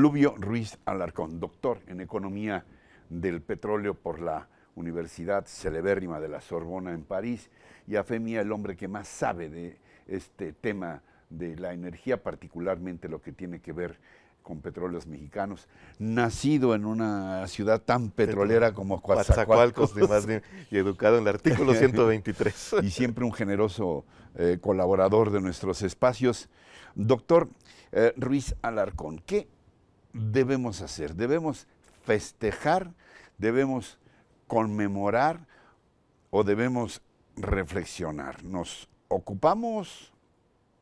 Fluvio Ruiz Alarcón, doctor en Economía del Petróleo por la Universidad Celebérrima de la Sorbona en París, y a mía el hombre que más sabe de este tema de la energía, particularmente lo que tiene que ver con petróleos mexicanos, nacido en una ciudad tan petrolera como Coatzacoalcos, y educado en el artículo 123. y siempre un generoso eh, colaborador de nuestros espacios. Doctor eh, Ruiz Alarcón, ¿qué debemos hacer? ¿Debemos festejar? ¿Debemos conmemorar? ¿O debemos reflexionar? ¿Nos ocupamos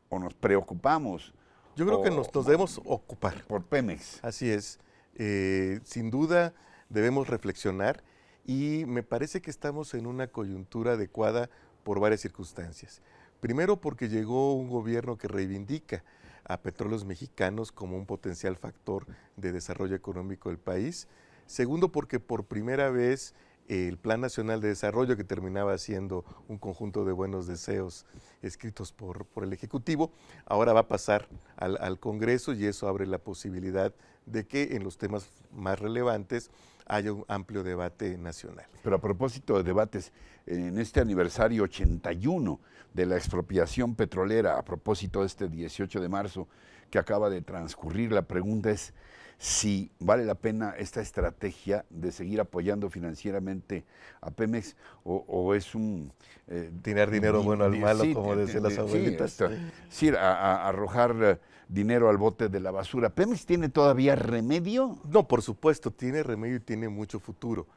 o nos preocupamos? Yo creo que nos, debemos ocupar. Por Pemex. Así es. Eh, sin duda debemos reflexionar y me parece que estamos en una coyuntura adecuada por varias circunstancias. Primero porque llegó un gobierno que reivindica a petróleos mexicanos como un potencial factor de desarrollo económico del país. Segundo, porque por primera vez eh, el Plan Nacional de Desarrollo, que terminaba siendo un conjunto de buenos deseos escritos por, el Ejecutivo, ahora va a pasar al, al Congreso y eso abre la posibilidad de que en los temas más relevantes hay un amplio debate nacional. Pero a propósito de debates, en este aniversario 81 de la expropiación petrolera, a propósito de este 18 de marzo que acaba de transcurrir, la pregunta es, si vale la pena esta estrategia de seguir apoyando financieramente a Pemex o, es un... Eh, dinero bueno al malo, como eh, decían eh, las abuelitas. Sí, arrojar eh, dinero al bote de la basura. ¿Pemex tiene todavía remedio? No, por supuesto, tiene remedio y tiene mucho futuro.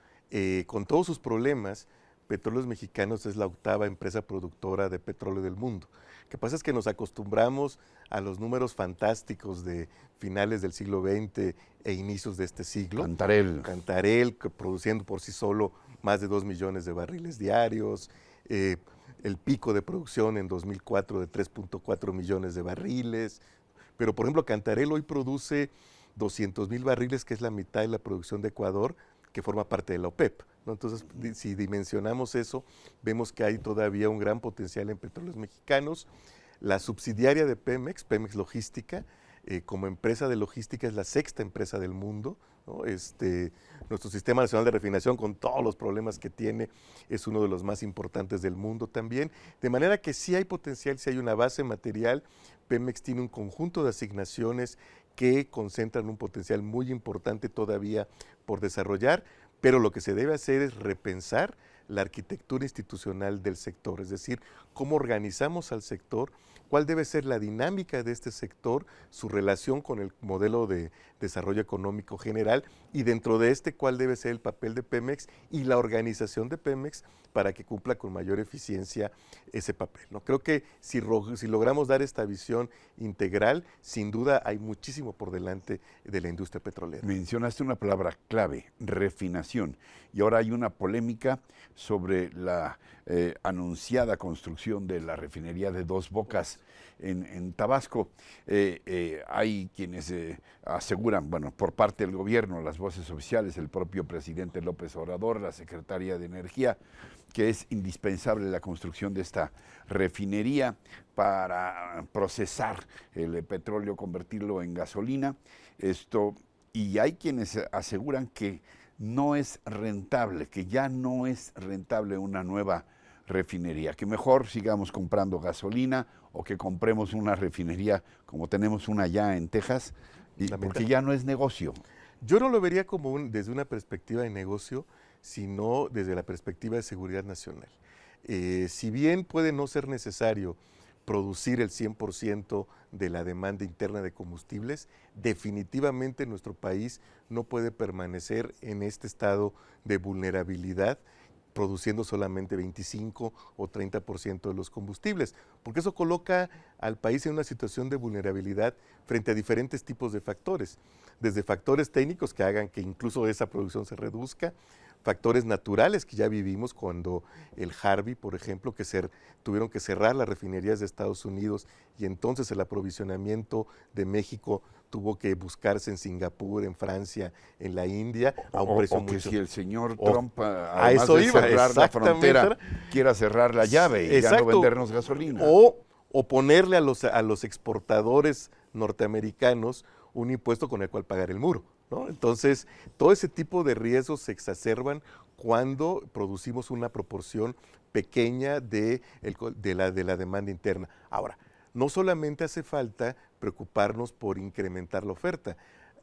con todos sus problemas, Petróleos Mexicanos es la octava empresa productora de petróleo del mundo. Lo que pasa es que nos acostumbramos a los números fantásticos de finales del siglo XX e inicios de este siglo. Cantarel. Cantarel, produciendo por sí solo más de 2 millones de barriles diarios. Eh, el pico de producción en 2004 de 3.4 millones de barriles. Pero, por ejemplo, Cantarel hoy produce 200 mil barriles, que es la mitad de la producción de Ecuador, que forma parte de la OPEP. Entonces, si dimensionamos eso, vemos que hay todavía un gran potencial en petróleos mexicanos. La subsidiaria de Pemex, Pemex Logística, eh, como empresa de logística es la sexta empresa del mundo. Este, nuestro Sistema Nacional de Refinación, con todos los problemas que tiene, es uno de los más importantes del mundo también. De manera que sí hay potencial, sí hay una base material. Pemex tiene un conjunto de asignaciones que concentran un potencial muy importante todavía por desarrollar, pero lo que se debe hacer es repensar la arquitectura institucional del sector, es decir, cómo organizamos al sector, cuál debe ser la dinámica de este sector, su relación con el modelo de desarrollo económico general y dentro de este cuál debe ser el papel de Pemex y la organización de Pemex para que cumpla con mayor eficiencia ese papel. ¿no? Creo que si, si logramos dar esta visión integral, sin duda hay muchísimo por delante de la industria petrolera. Mencionaste una palabra clave, refinación, y ahora hay una polémica sobre la eh, anunciada construcción de la refinería de Dos Bocas en, Tabasco. Eh, eh, hay quienes aseguran, bueno, por parte del gobierno, las voces oficiales, el propio presidente López Obrador, la secretaria de Energía, que es indispensable la construcción de esta refinería para procesar el petróleo, convertirlo en gasolina. Esto, y hay quienes aseguran que no es rentable, que ya no es rentable una nueva refinería, que mejor sigamos comprando gasolina o que compremos una refinería como tenemos una ya en Texas, porque ya no es negocio. Yo no lo vería como desde una perspectiva de negocio, sino desde la perspectiva de seguridad nacional. Eh, si bien puede no ser necesario producir el 100% de la demanda interna de combustibles, definitivamente nuestro país no puede permanecer en este estado de vulnerabilidad produciendo solamente 25 o 30% de los combustibles, porque eso coloca al país en una situación de vulnerabilidad frente a diferentes tipos de factores, desde factores técnicos que hagan que incluso esa producción se reduzca, factores naturales que ya vivimos cuando el Harvey, por ejemplo, que ser, tuvieron que cerrar las refinerías de Estados Unidos y entonces el aprovisionamiento de México tuvo que buscarse en Singapur, en Francia, en la India, a un precio que si el señor Trump, a eso cerrar la frontera, quiera cerrar la llave y ya no vendernos gasolina. O, ponerle a los, a los exportadores norteamericanos un impuesto con el cual pagar el muro. Entonces, todo ese tipo de riesgos se exacerban cuando producimos una proporción pequeña de, la, de la demanda interna. Ahora, no solamente hace falta preocuparnos por incrementar la oferta.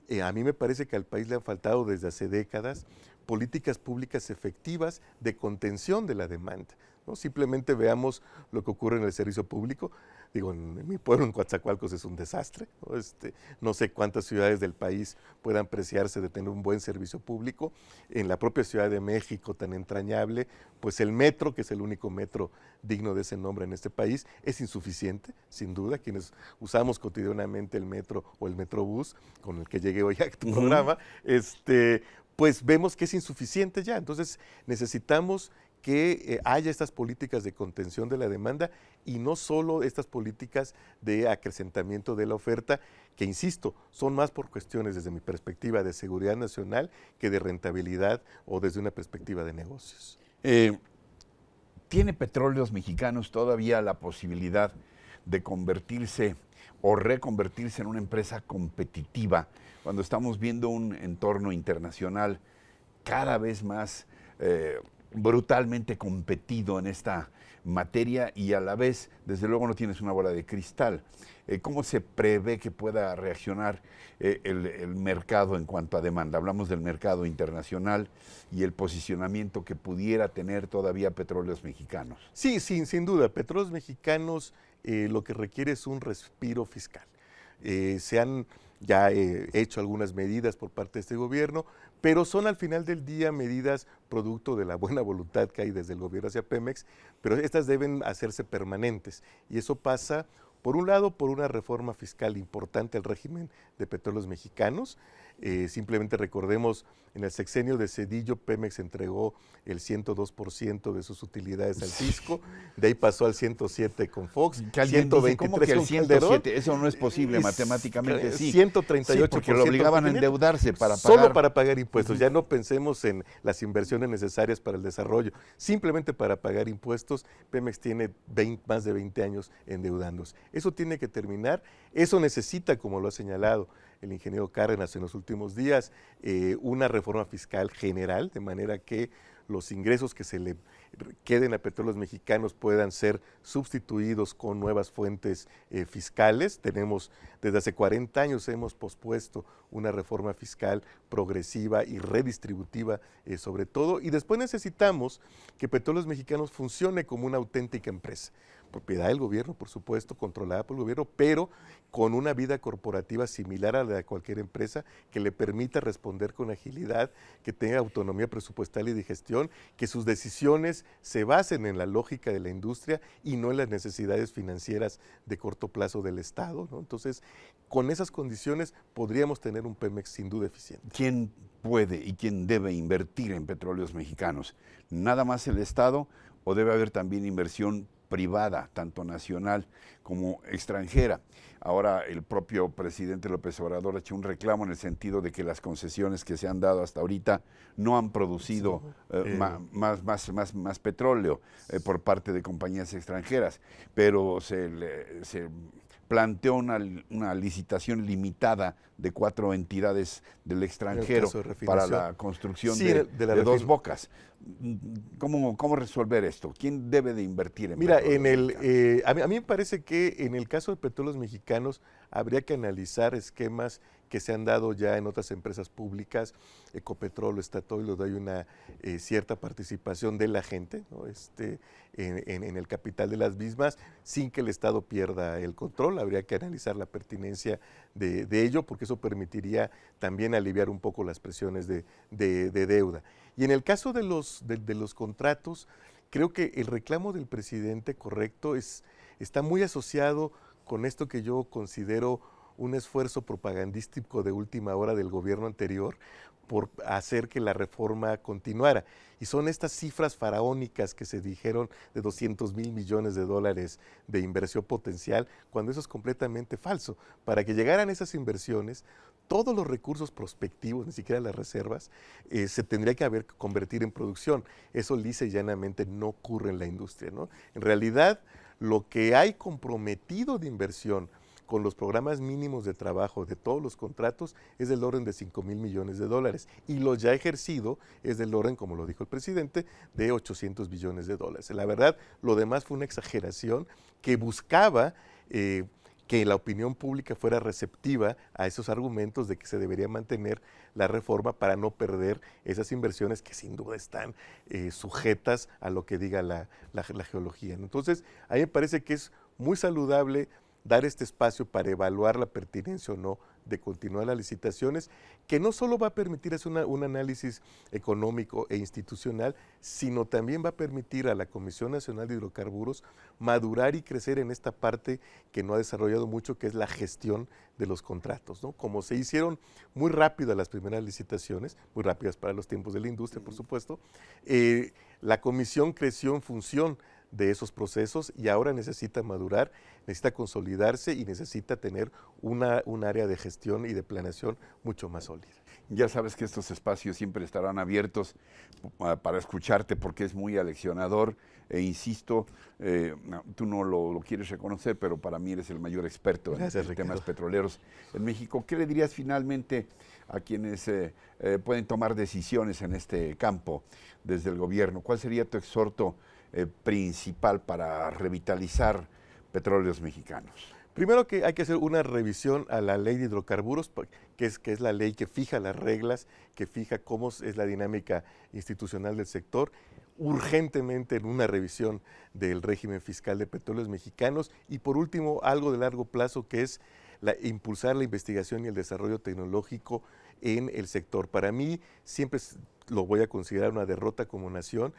Eh, a mí me parece que al país le han faltado desde hace décadas políticas públicas efectivas de contención de la demanda. ¿no? Simplemente veamos lo que ocurre en el servicio público digo, en, mi pueblo, en Coatzacoalcos, es un desastre. ¿no? Este, sé cuántas ciudades del país puedan preciarse de tener un buen servicio público. En la propia Ciudad de México, tan entrañable, pues el metro, que es el único metro digno de ese nombre en este país, es insuficiente, sin duda. Quienes usamos cotidianamente el metro o el metrobús, con el que llegué hoy a tu programa, este, pues vemos que es insuficiente ya. Entonces necesitamos que eh, haya estas políticas de contención de la demanda y no solo estas políticas de acrecentamiento de la oferta, que insisto, son más por cuestiones desde mi perspectiva de seguridad nacional que de rentabilidad o desde una perspectiva de negocios. Eh, ¿Tiene petróleos mexicanos todavía la posibilidad de convertirse o reconvertirse en una empresa competitiva cuando estamos viendo un entorno internacional cada vez más... Eh, brutalmente competido en esta materia y a la vez, desde luego, no tienes una bola de cristal. Eh, ¿Cómo se prevé que pueda reaccionar eh, el, mercado en cuanto a demanda? Hablamos del mercado internacional y el posicionamiento que pudiera tener todavía petróleos mexicanos. Sí, sin, sin duda. Petróleos mexicanos eh, lo que requiere es un respiro fiscal. se han ya he eh, hecho algunas medidas por parte de este gobierno, pero son al final del día medidas producto de la buena voluntad que hay desde el gobierno hacia Pemex, pero estas deben hacerse permanentes y eso pasa, por un lado, por una reforma fiscal importante al régimen de petróleos mexicanos, eh, simplemente recordemos, en el sexenio de Cedillo, Pemex entregó el 102% de sus utilidades al fisco, de ahí pasó al 107 con Fox, 123 107? eso no es posible matemáticamente, sí. 138 porque lo obligaban a endeudarse para pagar. Solo para pagar impuestos, ya no pensemos en las inversiones necesarias para el desarrollo, simplemente para pagar impuestos, Pemex tiene más de 20 años endeudándose. Eso tiene que terminar, eso necesita, como lo ha señalado, el ingeniero Cárdenas en los últimos días, eh, una reforma fiscal general, de manera que los ingresos que se le queden a petróleos mexicanos puedan ser sustituidos con nuevas fuentes eh, fiscales. Tenemos, desde hace 40 años hemos pospuesto una reforma fiscal progresiva y redistributiva eh, sobre todo. Y después necesitamos que petróleos mexicanos funcione como una auténtica empresa propiedad del gobierno, por supuesto, controlada por el gobierno, pero con una vida corporativa similar a la de cualquier empresa que le permita responder con agilidad, que tenga autonomía presupuestal y de gestión, que sus decisiones se basen en la lógica de la industria y no en las necesidades financieras de corto plazo del Estado. Entonces, con esas condiciones podríamos tener un Pemex sin duda eficiente. ¿Quién puede y quién debe invertir en petróleos mexicanos? ¿Nada más el Estado o debe haber también inversión privada, tanto nacional como extranjera. Ahora el propio presidente López Obrador ha hecho un reclamo en el sentido de que las concesiones que se han dado hasta ahorita no han producido eh, eh. Más, más, más, más, petróleo eh, por parte de compañías extranjeras, pero se, se planteó una, una, licitación limitada de cuatro entidades del extranjero para la construcción de, dos bocas. ¿Cómo, ¿Cómo, resolver esto? ¿Quién debe de invertir en Mira, en el, eh, a, mí, a, mí, me parece que en el caso de petróleos mexicanos habría que analizar esquemas que se han dado ya en otras empresas públicas, Ecopetrol o donde hay una eh, cierta participación de la gente ¿no? Este, en, el capital de las mismas, sin que el Estado pierda el control. Habría que analizar la pertinencia de, ello, porque eso permitiría también aliviar un poco las presiones de, deuda. Y en el caso de los, de los contratos, creo que el reclamo del presidente correcto es, está muy asociado con esto que yo considero un esfuerzo propagandístico de última hora del gobierno anterior por hacer que la reforma continuara. Y son estas cifras faraónicas que se dijeron de 200 mil millones de dólares de inversión potencial, cuando eso es completamente falso. Para que llegaran esas inversiones, todos los recursos prospectivos, ni siquiera las reservas, eh, se tendría que haber convertir en producción. Eso lisa y llanamente no ocurre en la industria. En realidad, lo que hay comprometido de inversión con los programas mínimos de trabajo de todos los contratos es del orden de 5 mil millones de dólares y lo ya ejercido es del orden, como lo dijo el presidente, de 800 billones de dólares. La verdad, lo demás fue una exageración que buscaba eh, que la opinión pública fuera receptiva a esos argumentos de que se debería mantener la reforma para no perder esas inversiones que sin duda están eh, sujetas a lo que diga la, la geología. Entonces, a mí me parece que es muy saludable dar este espacio para evaluar la pertinencia o no de continuar las licitaciones, que no solo va a permitir hacer un análisis económico e institucional, sino también va a permitir a la Comisión Nacional de Hidrocarburos madurar y crecer en esta parte que no ha desarrollado mucho, que es la gestión de los contratos. Como se hicieron muy rápidas las primeras licitaciones, muy rápidas para los tiempos de la industria, por supuesto, eh, la comisión creció en función de esos procesos y ahora necesita madurar, necesita consolidarse y necesita tener una, un área de gestión y de planeación mucho más sólida. Ya sabes que estos espacios siempre estarán abiertos ah, para escucharte porque es muy aleccionador e insisto, eh, tú no lo, quieres reconocer, pero para mí eres el mayor experto en temas petroleros en México. ¿Qué le dirías finalmente a quienes eh, eh, pueden tomar decisiones en este campo desde el gobierno? ¿Cuál sería tu exhorto? Eh, principal para revitalizar petróleos mexicanos? Primero que hay que hacer una revisión a la ley de hidrocarburos, que es, que es la ley que fija las reglas, que fija cómo es la dinámica institucional del sector, urgentemente en una revisión del régimen fiscal de petróleos mexicanos y por último algo de largo plazo que es impulsar la investigación y el desarrollo tecnológico en el sector. Para mí siempre lo voy a considerar una derrota como nación,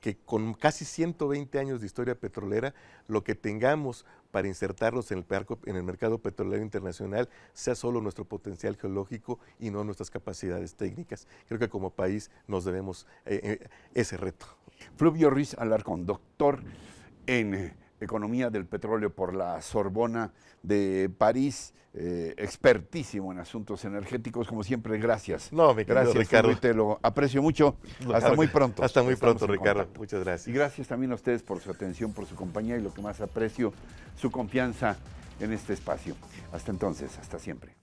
que con casi 120 años de historia petrolera, lo que tengamos para insertarnos en el, mercado petrolero internacional sea solo nuestro potencial geológico y no nuestras capacidades técnicas. Creo que como país nos debemos eh, eh, ese reto. Fluvio Ruiz Alarcón, doctor en eh, Economía del Petróleo por la Sorbona de París, eh, expertísimo en asuntos energéticos, como siempre, gracias. No, mi gracias, Ricardo. Te lo aprecio mucho. Hasta muy pronto. Hasta muy pronto, Ricardo. Muchas gracias. Y gracias también a ustedes por su atención, por su compañía y lo que más aprecio, su confianza en este espacio. Hasta entonces, hasta siempre.